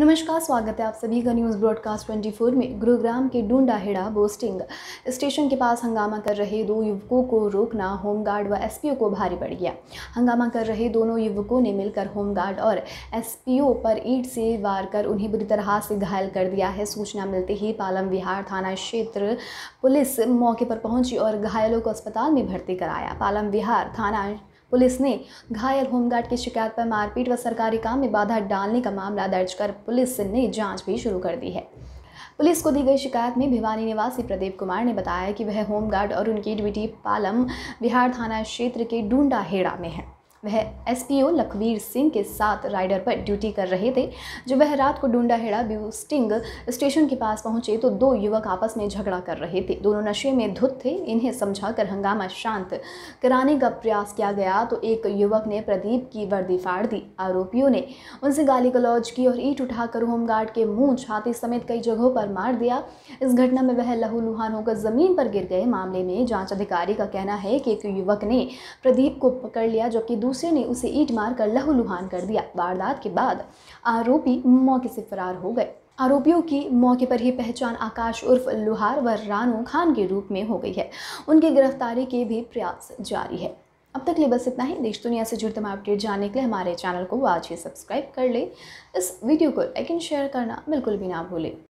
नमस्कार स्वागत है आप सभी का न्यूज़ ब्रॉडकास्ट 24 में गुरुग्राम के डूंडाहेड़ा बोस्टिंग स्टेशन के पास हंगामा कर रहे दो युवकों को रोकना होमगार्ड व एसपीओ को भारी पड़ गया हंगामा कर रहे दोनों युवकों ने मिलकर होमगार्ड और एसपीओ पर ईट से वार कर उन्हें बुरी तरह से घायल कर दिया है सूचना मिलते ही पालम विहार थाना क्षेत्र पुलिस मौके पर पहुंची और घायलों को अस्पताल में भर्ती कराया पालम विहार थाना पुलिस ने घायल होमगार्ड की शिकायत पर मारपीट व सरकारी काम में बाधा डालने का मामला दर्ज कर पुलिस ने जांच भी शुरू कर दी है पुलिस को दी गई शिकायत में भिवानी निवासी प्रदीप कुमार ने बताया कि वह होमगार्ड और उनकी ड्यूटी पालम बिहार थाना क्षेत्र के हेड़ा में है वह एसपीओ लखवीर सिंह के साथ राइडर पर ड्यूटी कर रहे थे जब वह रात को डूंडाहेड़ा ब्यूस्टिंग स्टेशन के पास पहुंचे तो दो युवक आपस में झगड़ा कर रहे थे दोनों नशे में धुत थे इन्हें समझाकर हंगामा शांत कराने का प्रयास किया गया तो एक युवक ने प्रदीप की वर्दी फाड़ दी आरोपियों ने उनसे गाली गलौज की और ईट उठाकर होमगार्ड के मुँह छाती समेत कई जगहों पर मार दिया इस घटना में वह लहू होकर ज़मीन पर गिर गए मामले में जाँच अधिकारी का कहना है कि एक युवक ने प्रदीप को पकड़ लिया जबकि दूसरे ने उसे ईट मारकर लहूलुहान कर दिया वारदात के बाद आरोपी मौके से फरार हो गए आरोपियों की मौके पर ही पहचान आकाश उर्फ लुहार व रानू खान के रूप में हो गई है उनकी गिरफ्तारी के भी प्रयास जारी है अब तक लिए बस इतना ही देश दुनिया से जुड़े तमाम अपडेट जानने के लिए हमारे चैनल को आज ही सब्सक्राइब कर ले इस वीडियो को लाइक एंड शेयर करना बिल्कुल भी ना भूलें